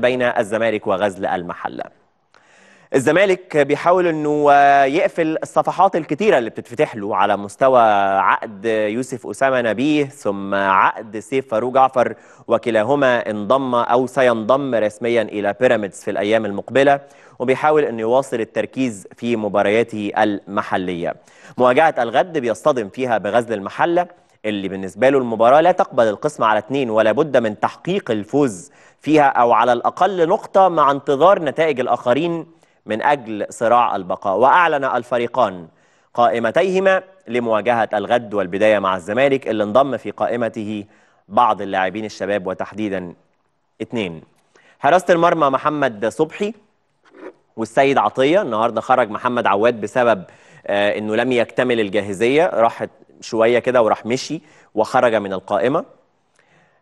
بين الزمالك وغزل المحله الزمالك بيحاول انه يقفل الصفحات الكتيره اللي بتتفتح له على مستوى عقد يوسف اسامه نبيه ثم عقد سيف فاروق جعفر وكلاهما انضم او سينضم رسميا الى بيراميدز في الايام المقبله وبيحاول انه يواصل التركيز في مبارياته المحليه. مواجهه الغد بيصطدم فيها بغزل المحله اللي بالنسبة له المباراة لا تقبل القسمة على اثنين ولا بد من تحقيق الفوز فيها أو على الأقل نقطة مع انتظار نتائج الآخرين من أجل صراع البقاء وأعلن الفريقان قائمتيهما لمواجهة الغد والبداية مع الزمالك اللي انضم في قائمته بعض اللاعبين الشباب وتحديدا اثنين حراسة المرمى محمد صبحي والسيد عطية النهاردة خرج محمد عواد بسبب آه، انه لم يكتمل الجاهزية راحت شويه كده وراح مشي وخرج من القائمه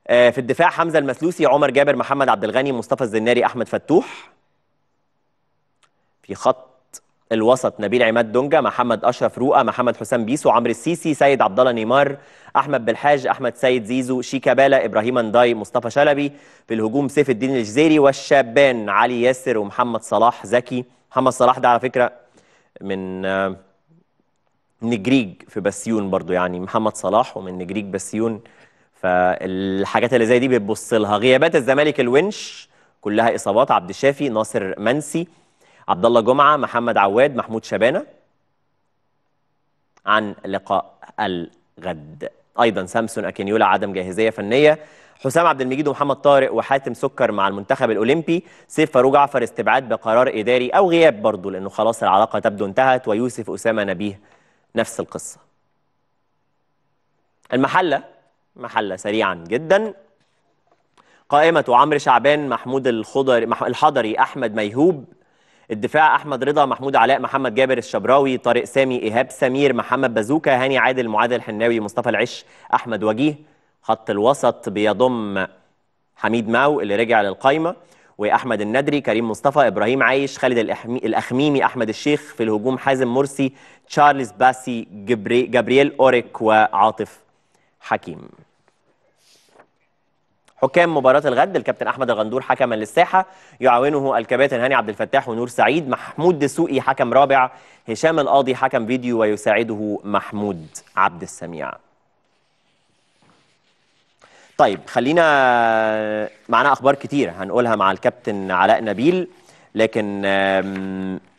آه، في الدفاع حمزه المسلوسي عمر جابر محمد عبد الغني مصطفى الزناري احمد فتوح في خط الوسط نبيل عماد دونجا محمد اشرف روقه محمد حسام بيسو عمرو السيسي سيد عبد الله نيمار احمد بالحاج احمد سيد زيزو شيكابالا ابراهيم انداي مصطفى شلبي في الهجوم سيف الدين الجزيري والشابان علي ياسر ومحمد صلاح زكي محمد صلاح ده على فكره من آه، نجريج في بسيون برضو يعني محمد صلاح ومن نجريج بسيون فالحاجات اللي زي دي بتبص لها غيابات الزمالك الونش كلها اصابات عبد الشافي ناصر منسي عبد الله جمعه محمد عواد محمود شبانه عن لقاء الغد ايضا سامسون اكينيولا عدم جاهزيه فنيه حسام عبد المجيد ومحمد طارق وحاتم سكر مع المنتخب الاولمبي سيف فاروق جعفر استبعاد بقرار اداري او غياب برضه لانه خلاص العلاقه تبدو انتهت ويوسف اسامه نبيه نفس القصة المحلة محلة سريعا جدا قائمة عمرو شعبان محمود الخضر الحضري أحمد ميهوب الدفاع أحمد رضا محمود علاء محمد جابر الشبراوي طارق سامي إيهاب سمير محمد بازوكا هاني عادل معاذ الحناوي مصطفى العش أحمد وجيه خط الوسط بيضم حميد ماو اللي رجع للقايمة واحمد الندري كريم مصطفى ابراهيم عايش خالد الاخميمي احمد الشيخ في الهجوم حازم مرسي تشارلز باسي جبري جابرييل اوريك وعاطف حكيم حكام مباراة الغد الكابتن أحمد الغندور حكما للساحة يعاونه الكباتن هاني عبد الفتاح ونور سعيد محمود دسوقي حكم رابع هشام القاضي حكم فيديو ويساعده محمود عبد السميع طيب خلينا معانا اخبار كتير هنقولها مع الكابتن علاء نبيل لكن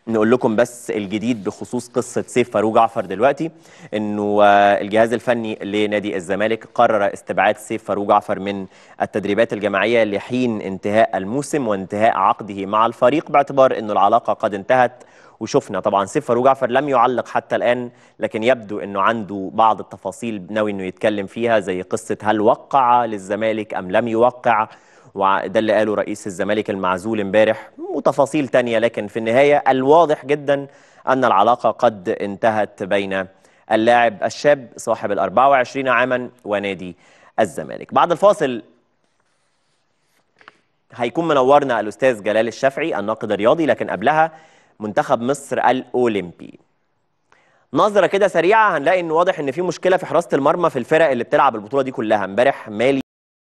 نقول لكم بس الجديد بخصوص قصه سيف فاروق جعفر دلوقتي انه آه، الجهاز الفني لنادي الزمالك قرر استبعاد سيف فاروق جعفر من التدريبات الجماعيه لحين انتهاء الموسم وانتهاء عقده مع الفريق باعتبار انه العلاقه قد انتهت وشفنا طبعا سيف فاروق جعفر لم يعلق حتى الآن لكن يبدو أنه عنده بعض التفاصيل ناوي أنه يتكلم فيها زي قصة هل وقع للزمالك أم لم يوقع وده اللي قاله رئيس الزمالك المعزول امبارح وتفاصيل تانية لكن في النهاية الواضح جدا أن العلاقة قد انتهت بين اللاعب الشاب صاحب ال 24 عاما ونادي الزمالك بعد الفاصل هيكون منورنا الأستاذ جلال الشافعي الناقد الرياضي لكن قبلها منتخب مصر الاولمبي نظره كده سريعه هنلاقي ان واضح ان في مشكله في حراسه المرمى في الفرق اللي بتلعب البطوله دي كلها امبارح مالي